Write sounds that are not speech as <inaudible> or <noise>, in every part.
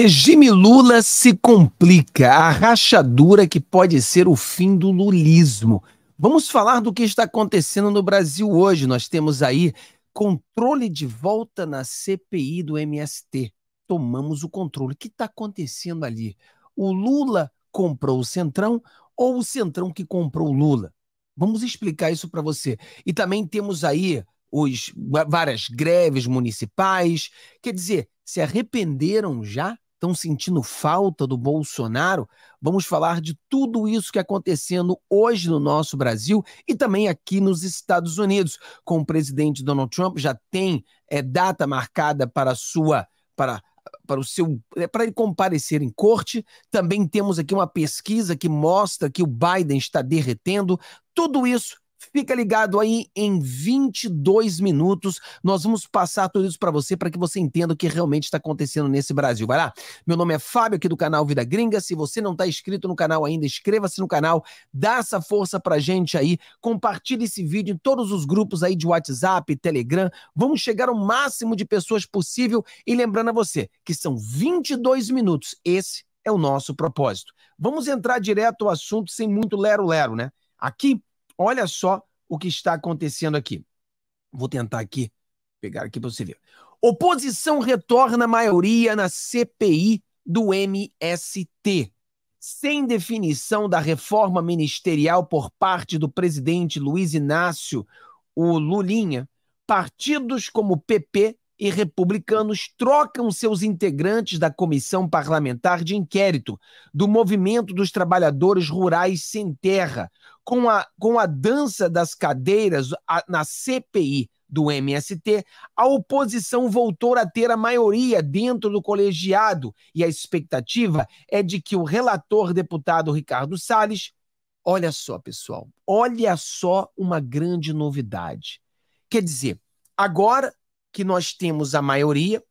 Regime Lula se complica, a rachadura que pode ser o fim do lulismo. Vamos falar do que está acontecendo no Brasil hoje. Nós temos aí controle de volta na CPI do MST. Tomamos o controle. O que está acontecendo ali? O Lula comprou o Centrão ou o Centrão que comprou o Lula? Vamos explicar isso para você. E também temos aí os, várias greves municipais. Quer dizer, se arrependeram já estão sentindo falta do Bolsonaro? Vamos falar de tudo isso que é acontecendo hoje no nosso Brasil e também aqui nos Estados Unidos, com o presidente Donald Trump já tem é, data marcada para sua para para o seu é, para ele comparecer em corte. Também temos aqui uma pesquisa que mostra que o Biden está derretendo. Tudo isso Fica ligado aí em 22 minutos. Nós vamos passar tudo isso para você para que você entenda o que realmente está acontecendo nesse Brasil. Vai lá. Meu nome é Fábio aqui do canal Vida Gringa. Se você não está inscrito no canal ainda, inscreva-se no canal, dá essa força pra gente aí, compartilhe esse vídeo em todos os grupos aí de WhatsApp, Telegram. Vamos chegar ao máximo de pessoas possível e lembrando a você que são 22 minutos. Esse é o nosso propósito. Vamos entrar direto ao assunto sem muito lero lero, né? Aqui Olha só o que está acontecendo aqui. Vou tentar aqui pegar aqui para você ver. Oposição retorna maioria na CPI do MST. Sem definição da reforma ministerial por parte do presidente Luiz Inácio, o Lulinha, partidos como PP e republicanos trocam seus integrantes da comissão parlamentar de inquérito do Movimento dos Trabalhadores Rurais Sem Terra, com a, com a dança das cadeiras a, na CPI do MST, a oposição voltou a ter a maioria dentro do colegiado e a expectativa é de que o relator deputado Ricardo Salles, olha só, pessoal, olha só uma grande novidade. Quer dizer, agora que nós temos a maioria,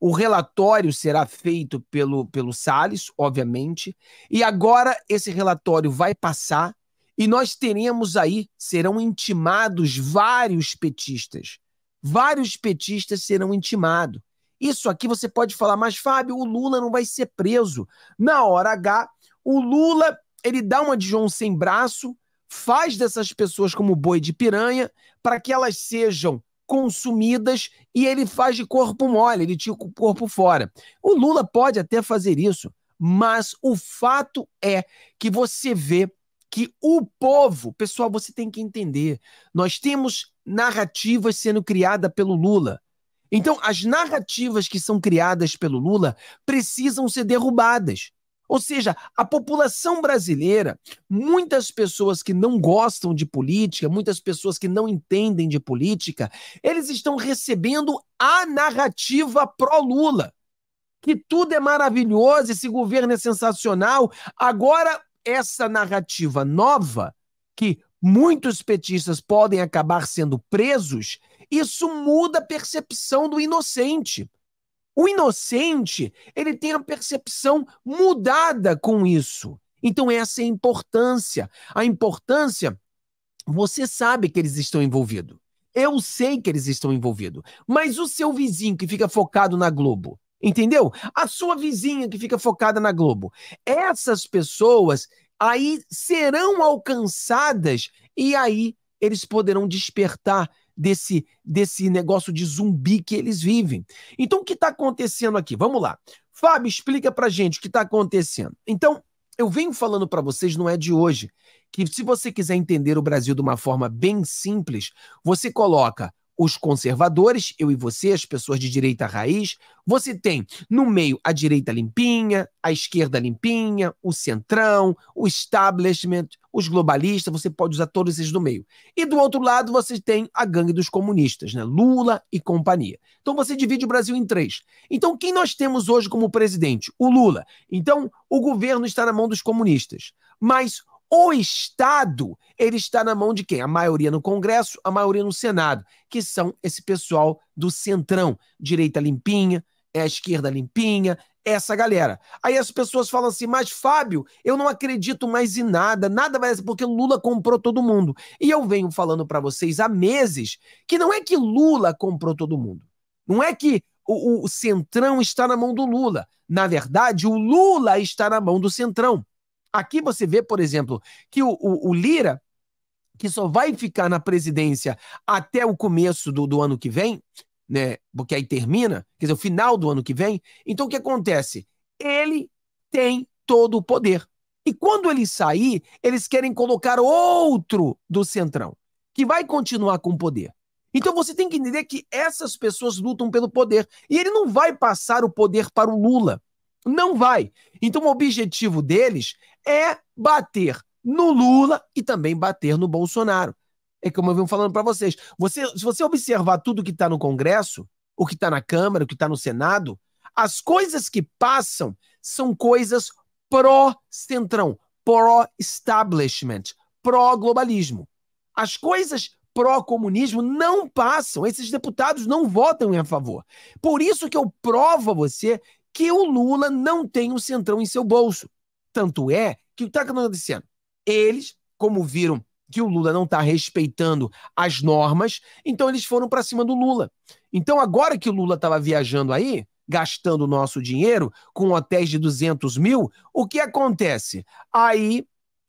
o relatório será feito pelo, pelo Salles, obviamente, e agora esse relatório vai passar e nós teremos aí, serão intimados vários petistas. Vários petistas serão intimados. Isso aqui você pode falar, mas Fábio, o Lula não vai ser preso. Na hora H, o Lula, ele dá uma de João sem braço, faz dessas pessoas como boi de piranha, para que elas sejam consumidas e ele faz de corpo mole, ele tira o corpo fora. O Lula pode até fazer isso, mas o fato é que você vê que o povo, pessoal, você tem que entender, nós temos narrativas sendo criadas pelo Lula. Então, as narrativas que são criadas pelo Lula precisam ser derrubadas. Ou seja, a população brasileira, muitas pessoas que não gostam de política, muitas pessoas que não entendem de política, eles estão recebendo a narrativa pró-Lula. Que tudo é maravilhoso, esse governo é sensacional. Agora essa narrativa nova, que muitos petistas podem acabar sendo presos, isso muda a percepção do inocente. O inocente, ele tem a percepção mudada com isso. Então essa é a importância. A importância, você sabe que eles estão envolvidos. Eu sei que eles estão envolvidos. Mas o seu vizinho que fica focado na Globo, Entendeu? A sua vizinha que fica focada na Globo. Essas pessoas aí serão alcançadas e aí eles poderão despertar desse desse negócio de zumbi que eles vivem. Então o que está acontecendo aqui? Vamos lá. Fábio, explica pra gente o que está acontecendo. Então, eu venho falando para vocês, não é de hoje, que se você quiser entender o Brasil de uma forma bem simples, você coloca os conservadores, eu e você, as pessoas de direita raiz. Você tem no meio a direita limpinha, a esquerda limpinha, o centrão, o establishment, os globalistas. Você pode usar todos esses do meio. E do outro lado você tem a gangue dos comunistas, né? Lula e companhia. Então você divide o Brasil em três. Então quem nós temos hoje como presidente? O Lula. Então o governo está na mão dos comunistas. Mas o Estado, ele está na mão de quem? A maioria no Congresso, a maioria no Senado, que são esse pessoal do centrão, direita limpinha, é a esquerda limpinha, essa galera. Aí as pessoas falam assim, mas Fábio, eu não acredito mais em nada, nada mais, porque Lula comprou todo mundo. E eu venho falando para vocês há meses que não é que Lula comprou todo mundo. Não é que o, o, o Centrão está na mão do Lula. Na verdade, o Lula está na mão do Centrão. Aqui você vê, por exemplo, que o, o, o Lira, que só vai ficar na presidência até o começo do, do ano que vem, né? Porque aí termina, quer dizer, o final do ano que vem. Então o que acontece? Ele tem todo o poder. E quando ele sair, eles querem colocar outro do Centrão, que vai continuar com o poder. Então você tem que entender que essas pessoas lutam pelo poder. E ele não vai passar o poder para o Lula. Não vai. Então o objetivo deles é bater no Lula e também bater no Bolsonaro. É como eu venho falando para vocês. Você, se você observar tudo que está no Congresso, o que está na Câmara, o que está no Senado, as coisas que passam são coisas pró-centrão, pró-establishment, pró-globalismo. As coisas pró-comunismo não passam, esses deputados não votam em favor. Por isso que eu provo a você que o Lula não tem o um centrão em seu bolso. Tanto é que o que está acontecendo? Eles, como viram que o Lula não está respeitando as normas, então eles foram para cima do Lula. Então, agora que o Lula estava viajando aí, gastando o nosso dinheiro com hotéis de 200 mil, o que acontece? Aí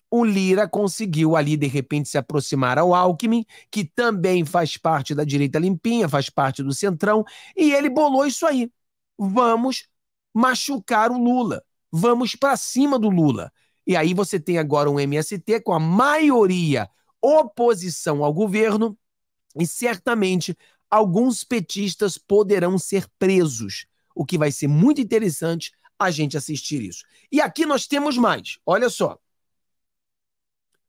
o Lira conseguiu ali, de repente, se aproximar ao Alckmin, que também faz parte da direita limpinha, faz parte do Centrão, e ele bolou isso aí. Vamos machucar o Lula. Vamos para cima do Lula. E aí você tem agora um MST com a maioria oposição ao governo e certamente alguns petistas poderão ser presos, o que vai ser muito interessante a gente assistir isso. E aqui nós temos mais, olha só.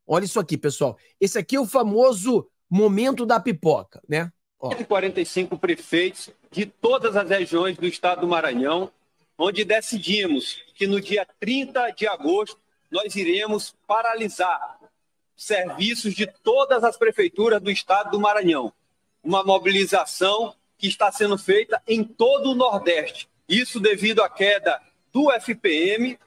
Olha isso aqui, pessoal. Esse aqui é o famoso momento da pipoca, né? Ó. 45 prefeitos de todas as regiões do estado do Maranhão onde decidimos que no dia 30 de agosto nós iremos paralisar serviços de todas as prefeituras do estado do Maranhão. Uma mobilização que está sendo feita em todo o Nordeste. Isso devido à queda do FPM,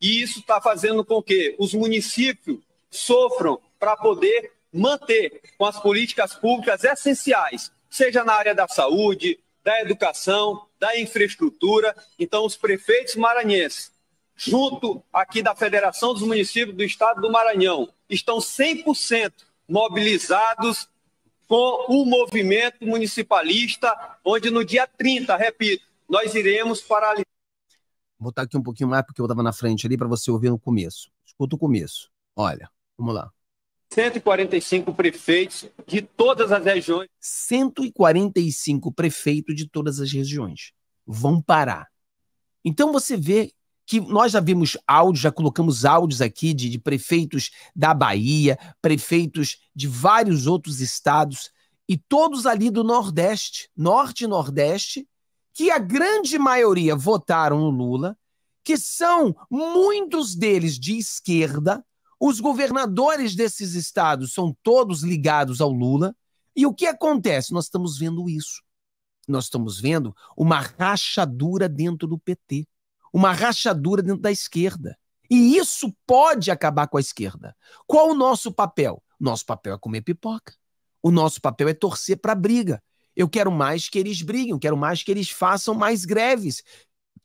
e isso está fazendo com que os municípios sofram para poder manter com as políticas públicas essenciais, seja na área da saúde, da educação, da infraestrutura. Então, os prefeitos maranhenses, junto aqui da Federação dos Municípios do Estado do Maranhão, estão 100% mobilizados com o movimento municipalista, onde no dia 30, repito, nós iremos paralisar. Vou botar aqui um pouquinho mais, porque eu estava na frente ali, para você ouvir no começo. Escuta o começo. Olha, vamos lá. 145 prefeitos de todas as regiões. 145 prefeitos de todas as regiões vão parar. Então você vê que nós já vimos áudios, já colocamos áudios aqui de, de prefeitos da Bahia, prefeitos de vários outros estados e todos ali do Nordeste, Norte e Nordeste, que a grande maioria votaram no Lula, que são muitos deles de esquerda, os governadores desses estados são todos ligados ao Lula. E o que acontece? Nós estamos vendo isso. Nós estamos vendo uma rachadura dentro do PT, uma rachadura dentro da esquerda. E isso pode acabar com a esquerda. Qual o nosso papel? Nosso papel é comer pipoca. O nosso papel é torcer para a briga. Eu quero mais que eles briguem, quero mais que eles façam mais greves.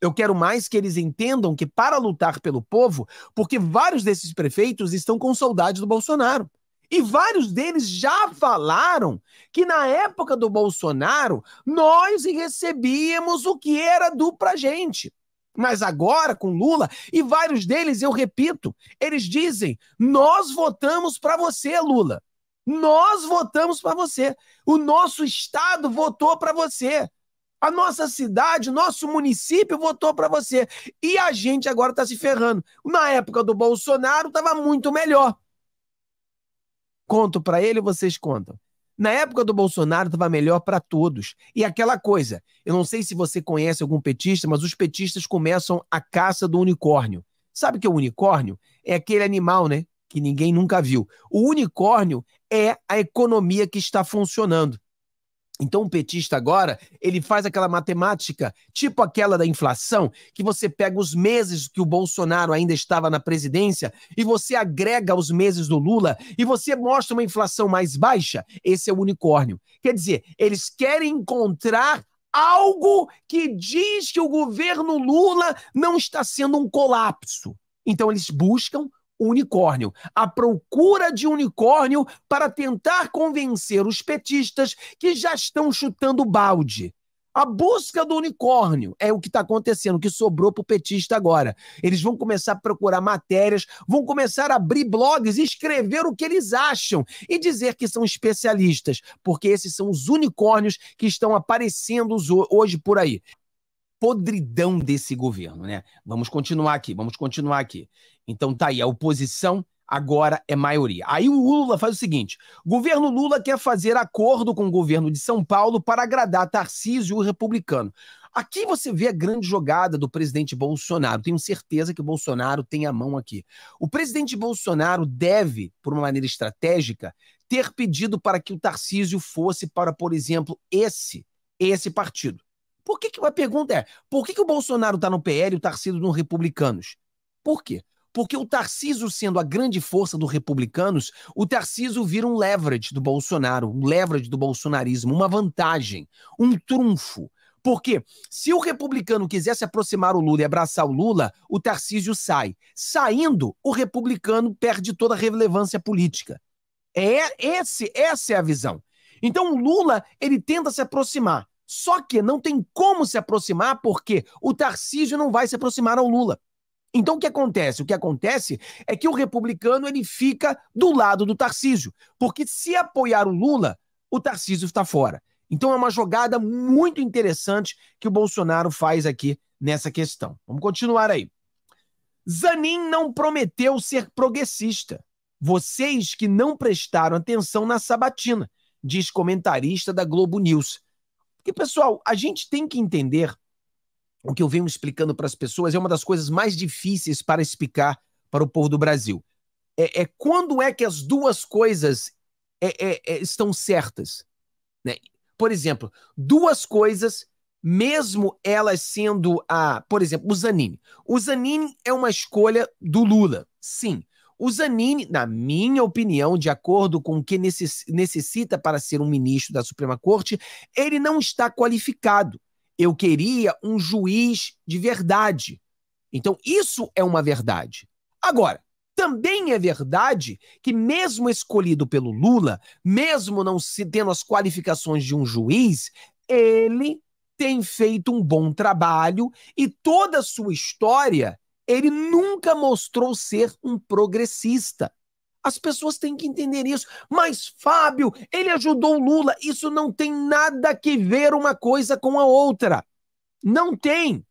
Eu quero mais que eles entendam que para lutar pelo povo, porque vários desses prefeitos estão com saudade do Bolsonaro. E vários deles já falaram que na época do Bolsonaro nós recebíamos o que era do pra gente. Mas agora com Lula e vários deles, eu repito, eles dizem: "Nós votamos para você, Lula. Nós votamos para você. O nosso estado votou para você. A nossa cidade, nosso município votou para você. E a gente agora está se ferrando. Na época do Bolsonaro tava muito melhor. Conto para ele, vocês contam. Na época do Bolsonaro tava melhor para todos. E aquela coisa, eu não sei se você conhece algum petista, mas os petistas começam a caça do unicórnio. Sabe que o unicórnio é aquele animal, né, que ninguém nunca viu. O unicórnio é a economia que está funcionando. Então, um petista agora, ele faz aquela matemática, tipo aquela da inflação, que você pega os meses que o Bolsonaro ainda estava na presidência e você agrega os meses do Lula e você mostra uma inflação mais baixa. Esse é o unicórnio. Quer dizer, eles querem encontrar algo que diz que o governo Lula não está sendo um colapso. Então, eles buscam unicórnio, a procura de unicórnio para tentar convencer os petistas que já estão chutando balde. A busca do unicórnio é o que está acontecendo, o que sobrou para o petista agora. Eles vão começar a procurar matérias, vão começar a abrir blogs escrever o que eles acham e dizer que são especialistas, porque esses são os unicórnios que estão aparecendo hoje por aí podridão desse governo, né? Vamos continuar aqui, vamos continuar aqui. Então tá aí, a oposição agora é maioria. Aí o Lula faz o seguinte: governo Lula quer fazer acordo com o governo de São Paulo para agradar Tarcísio e o republicano. Aqui você vê a grande jogada do presidente Bolsonaro. Tenho certeza que o Bolsonaro tem a mão aqui. O presidente Bolsonaro deve, por uma maneira estratégica, ter pedido para que o Tarcísio fosse para, por exemplo, esse, esse partido. Por que, que a pergunta é: por que, que o Bolsonaro está no PL e o Tarcísio no Republicanos? Por quê? Porque o Tarciso sendo a grande força dos republicanos, o Tarciso vira um leverage do Bolsonaro, um leverage do bolsonarismo, uma vantagem, um trunfo. Porque se o republicano quiser se aproximar o Lula e abraçar o Lula, o Tarcísio sai. Saindo, o republicano perde toda a relevância política. É esse, essa é a visão. Então o Lula, ele tenta se aproximar. Só que não tem como se aproximar porque o Tarcísio não vai se aproximar ao Lula. Então o que acontece? O que acontece é que o republicano ele fica do lado do Tarcísio, porque se apoiar o Lula, o Tarcísio está fora. Então é uma jogada muito interessante que o Bolsonaro faz aqui nessa questão. Vamos continuar aí. Zanin não prometeu ser progressista. Vocês que não prestaram atenção na sabatina, diz comentarista da Globo News. Porque, pessoal, a gente tem que entender o que eu venho explicando para as pessoas é uma das coisas mais difíceis para explicar para o povo do Brasil. É, é quando é que as duas coisas é, é, é, estão certas? Né? Por exemplo, duas coisas, mesmo elas sendo a. Por exemplo, o Zanini. O Zanini é uma escolha do Lula, sim. O Zanini, na minha opinião, de acordo com o que necessita para ser um ministro da Suprema Corte, ele não está qualificado. Eu queria um juiz de verdade. Então, isso é uma verdade. Agora, também é verdade que, mesmo escolhido pelo Lula, mesmo não se tendo as qualificações de um juiz, ele tem feito um bom trabalho e toda a sua história ele nunca mostrou ser um progressista. As pessoas têm que entender isso. Mas Fábio, ele ajudou Lula. Isso não tem nada que ver uma coisa com a outra. Não tem.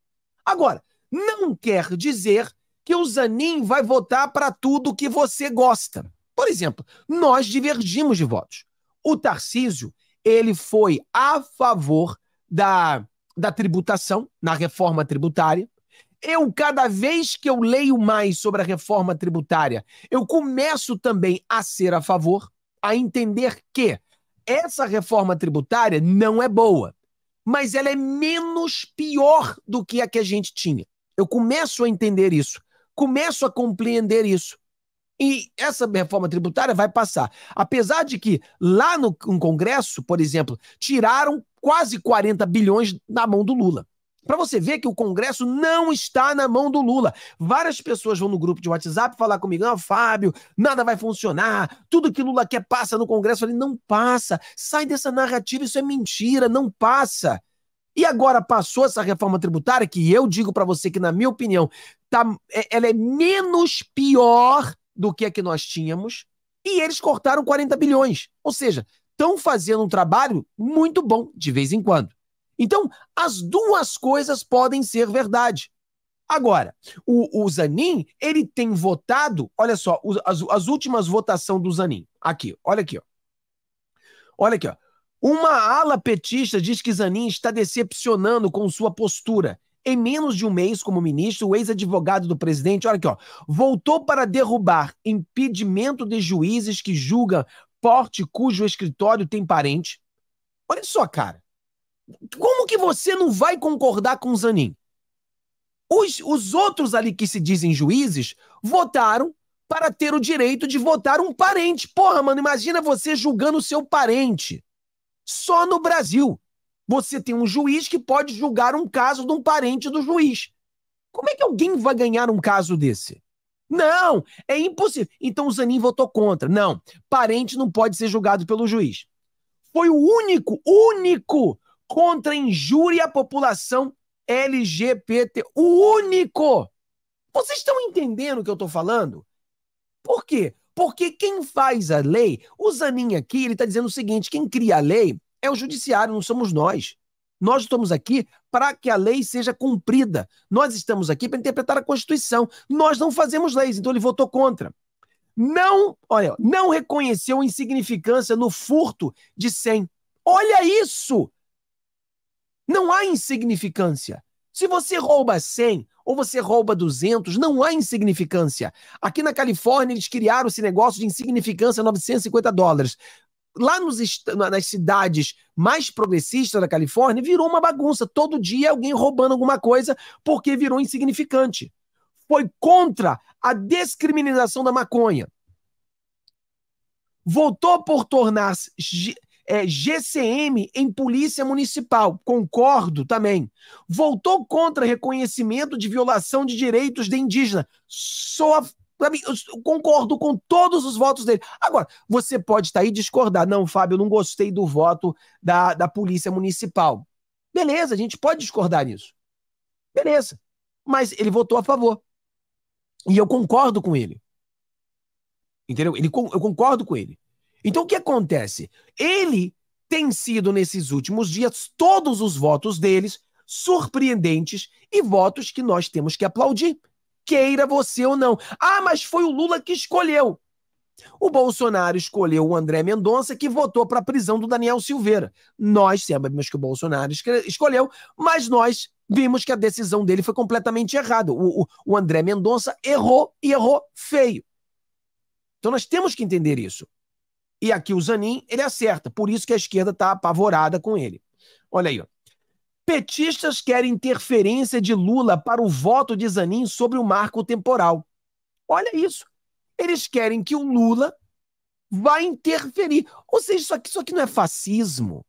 Agora, não quer dizer que o Zanin vai votar para tudo que você gosta. Por exemplo, nós divergimos de votos. O Tarcísio, ele foi a favor da, da tributação, na reforma tributária. Eu, cada vez que eu leio mais sobre a reforma tributária, eu começo também a ser a favor, a entender que essa reforma tributária não é boa, mas ela é menos pior do que a que a gente tinha. Eu começo a entender isso, começo a compreender isso. E essa reforma tributária vai passar. Apesar de que lá no, no Congresso, por exemplo, tiraram quase 40 bilhões na mão do Lula. Para você ver que o Congresso não está na mão do Lula. Várias pessoas vão no grupo de WhatsApp falar comigo: não, ah, Fábio, nada vai funcionar, tudo que Lula quer passa no Congresso. Ele não passa. Sai dessa narrativa, isso é mentira, não passa. E agora passou essa reforma tributária, que eu digo para você que, na minha opinião, tá, é, ela é menos pior do que a que nós tínhamos, e eles cortaram 40 bilhões. Ou seja, estão fazendo um trabalho muito bom de vez em quando. Então, as duas coisas podem ser verdade. Agora, o, o Zanin, ele tem votado, olha só, as, as últimas votações do Zanin. Aqui, olha aqui. Ó. Olha aqui. Ó. Uma ala petista diz que Zanin está decepcionando com sua postura. Em menos de um mês como ministro, o ex-advogado do presidente, olha aqui, ó, voltou para derrubar impedimento de juízes que julgam porte cujo escritório tem parente. Olha só, cara. Como que você não vai concordar com o Zanin? Os, os outros ali que se dizem juízes votaram para ter o direito de votar um parente. Porra, mano, imagina você julgando o seu parente. Só no Brasil. Você tem um juiz que pode julgar um caso de um parente do juiz. Como é que alguém vai ganhar um caso desse? Não, é impossível. Então o Zanin votou contra. Não, parente não pode ser julgado pelo juiz. Foi o único, único contra injúria à população LGBT. O único! Vocês estão entendendo o que eu estou falando? Por quê? Porque quem faz a lei, o Zanin aqui, ele está dizendo o seguinte: quem cria a lei é o judiciário, não somos nós. Nós estamos aqui para que a lei seja cumprida. Nós estamos aqui para interpretar a Constituição. Nós não fazemos leis, então ele votou contra. Não, olha, não reconheceu insignificância no furto de 100. Olha isso! Não há insignificância. Se você rouba 100 ou você rouba 200, não há insignificância. Aqui na Califórnia, eles criaram esse negócio de insignificância 950 dólares. Lá nos, nas cidades mais progressistas da Califórnia, virou uma bagunça. Todo dia alguém roubando alguma coisa porque virou insignificante. Foi contra a descriminalização da maconha. Voltou por tornar-se é, GCM em Polícia Municipal, concordo também. Voltou contra reconhecimento de violação de direitos de indígena. Só Mim, concordo com todos os votos dele. Agora, você pode estar tá aí discordar. Não, Fábio, eu não gostei do voto da, da Polícia Municipal. Beleza, a gente pode discordar nisso. Beleza. Mas ele votou a favor. E eu concordo com ele. Entendeu? Ele, eu concordo com ele. Então o que acontece? Ele tem sido nesses últimos dias todos os votos deles surpreendentes e votos que nós temos que aplaudir, queira você ou não. Ah, mas foi o Lula que escolheu. O Bolsonaro escolheu o André Mendonça, que votou para a prisão do Daniel Silveira. Nós sabemos que o Bolsonaro escolheu, mas nós vimos que a decisão dele foi completamente errada. O, o, o André Mendonça errou e errou feio. Então nós temos que entender isso. E aqui o Zanin, ele acerta. Por isso que a esquerda está apavorada com ele. Olha aí. Ó. Petistas querem interferência de Lula para o voto de Zanin sobre o marco temporal. Olha isso. Eles querem que o Lula vá interferir. Ou seja, isso aqui, isso aqui não é fascismo.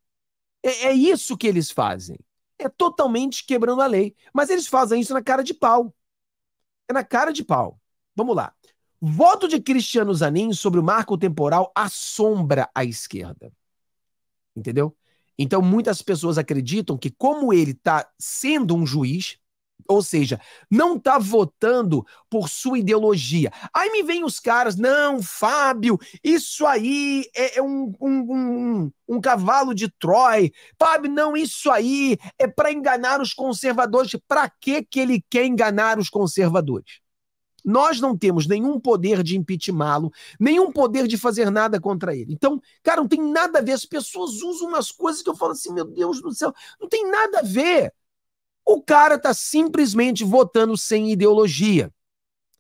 É, é isso que eles fazem. É totalmente quebrando a lei. Mas eles fazem isso na cara de pau. É na cara de pau. Vamos lá. Voto de Cristiano Zanin sobre o marco temporal assombra a esquerda. Entendeu? Então, muitas pessoas acreditam que, como ele está sendo um juiz, ou seja, não está votando por sua ideologia. Aí me vem os caras, não, Fábio, isso aí é, é um, um, um, um cavalo de Troy. Fábio, não, isso aí é para enganar os conservadores. Para que, que ele quer enganar os conservadores? Nós não temos nenhum poder de impeachmá-lo, nenhum poder de fazer nada contra ele. Então, cara, não tem nada a ver. As pessoas usam umas coisas que eu falo assim, meu Deus do céu, não tem nada a ver. O cara está simplesmente votando sem ideologia.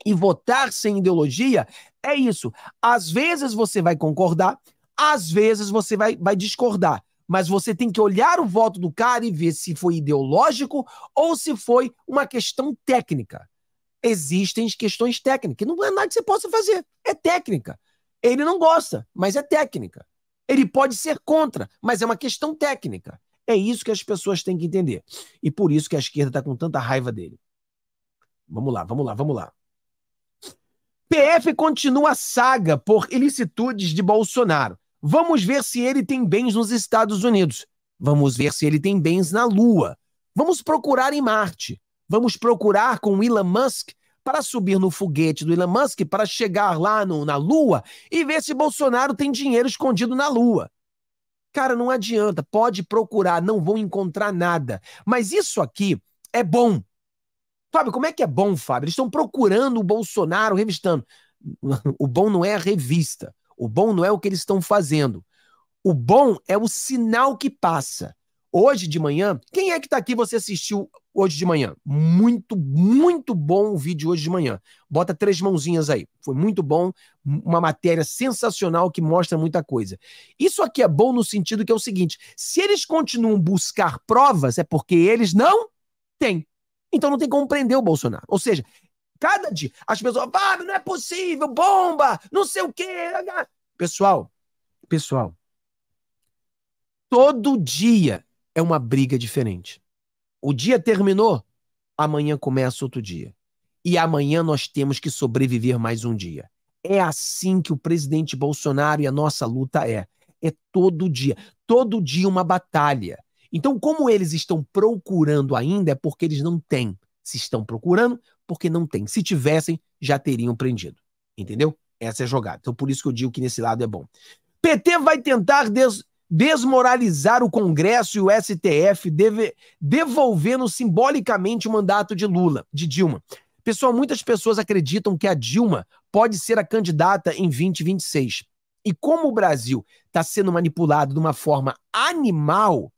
E votar sem ideologia é isso. Às vezes você vai concordar, às vezes você vai, vai discordar mas você tem que olhar o voto do cara e ver se foi ideológico ou se foi uma questão técnica existem questões técnicas. Não é nada que você possa fazer. É técnica. Ele não gosta, mas é técnica. Ele pode ser contra, mas é uma questão técnica. É isso que as pessoas têm que entender. E por isso que a esquerda está com tanta raiva dele. Vamos lá, vamos lá, vamos lá. PF continua a saga por ilicitudes de Bolsonaro. Vamos ver se ele tem bens nos Estados Unidos. Vamos ver se ele tem bens na Lua. Vamos procurar em Marte. Vamos procurar com o Elon Musk para subir no foguete do Elon Musk para chegar lá no, na Lua e ver se Bolsonaro tem dinheiro escondido na Lua. Cara, não adianta, pode procurar, não vão encontrar nada. Mas isso aqui é bom. Fábio, como é que é bom, Fábio? Eles estão procurando o Bolsonaro, revistando. <laughs> O bom não é a revista. O bom não é o que eles estão fazendo. O bom é o sinal que passa. Hoje de manhã, quem é que está aqui você assistiu hoje de manhã? Muito, muito bom o vídeo hoje de manhã. Bota três mãozinhas aí. Foi muito bom, uma matéria sensacional que mostra muita coisa. Isso aqui é bom no sentido que é o seguinte: se eles continuam buscar provas, é porque eles não têm. Então não tem como prender o Bolsonaro. Ou seja, cada dia as pessoas, ah, Fábio, não é possível, bomba, não sei o quê. Pessoal, pessoal, todo dia é uma briga diferente. O dia terminou, amanhã começa outro dia. E amanhã nós temos que sobreviver mais um dia. É assim que o presidente Bolsonaro e a nossa luta é. É todo dia. Todo dia uma batalha. Então, como eles estão procurando ainda, é porque eles não têm. Se estão procurando, porque não têm. Se tivessem, já teriam prendido. Entendeu? Essa é a jogada. Então, por isso que eu digo que nesse lado é bom. PT vai tentar des desmoralizar o Congresso e o STF, deve, devolvendo simbolicamente o mandato de Lula, de Dilma. Pessoal, muitas pessoas acreditam que a Dilma pode ser a candidata em 2026. E como o Brasil está sendo manipulado de uma forma animal,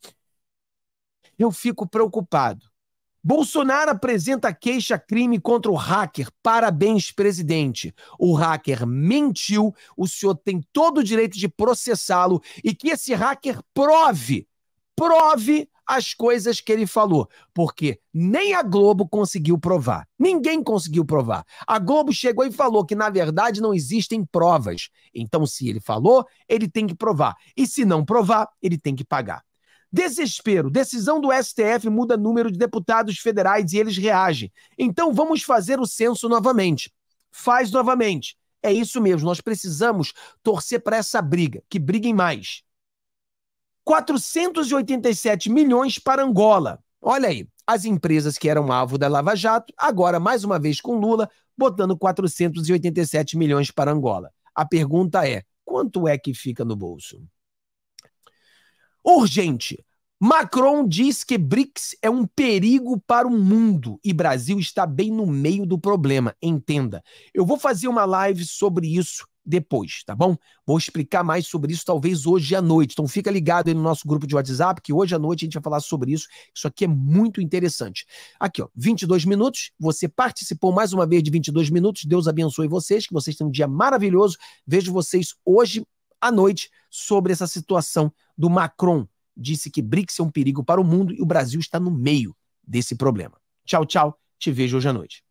eu fico preocupado. Bolsonaro apresenta queixa-crime contra o hacker. Parabéns, presidente. O hacker mentiu, o senhor tem todo o direito de processá-lo e que esse hacker prove, prove as coisas que ele falou, porque nem a Globo conseguiu provar. Ninguém conseguiu provar. A Globo chegou e falou que na verdade não existem provas. Então se ele falou, ele tem que provar. E se não provar, ele tem que pagar. Desespero. Decisão do STF muda número de deputados federais e eles reagem. Então vamos fazer o censo novamente. Faz novamente. É isso mesmo, nós precisamos torcer para essa briga, que briguem mais. 487 milhões para Angola. Olha aí, as empresas que eram alvo da Lava Jato, agora mais uma vez com Lula, botando 487 milhões para Angola. A pergunta é: quanto é que fica no bolso? Urgente. Macron diz que BRICS é um perigo para o mundo e Brasil está bem no meio do problema. Entenda. Eu vou fazer uma live sobre isso depois, tá bom? Vou explicar mais sobre isso talvez hoje à noite. Então fica ligado aí no nosso grupo de WhatsApp que hoje à noite a gente vai falar sobre isso. Isso aqui é muito interessante. Aqui, ó, 22 minutos. Você participou mais uma vez de 22 minutos. Deus abençoe vocês, que vocês tenham um dia maravilhoso. Vejo vocês hoje à noite sobre essa situação do Macron. Disse que BRICS é um perigo para o mundo e o Brasil está no meio desse problema. Tchau, tchau. Te vejo hoje à noite.